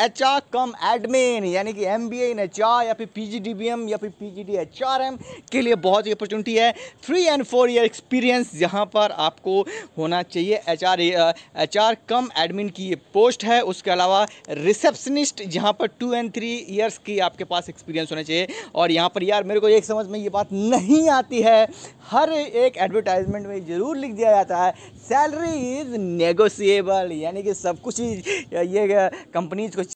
H R cum admin यानी कि M B A in H R या फिर P G D B M या फिर P G D H R M के लिए बहुत ही अपॉर्चुनिटी है three and four year experience यहाँ पर आपको होना चाहिए H R H R cum admin की ये पोस्ट है उसके अलावा रिसेप्शनिस्ट जहाँ पर टू एंड थ्री ईयर्स की आपके पास एक्सपीरियंस होना चाहिए और यहाँ पर यार मेरे को एक समझ में ये बात नहीं आती है हर एक एडवर्टाइजमेंट में ज़रूर लिख दिया जाता है सैलरी इज़ नेगोशिएबल यानी कि सब कुछ ही ये कंपनीज को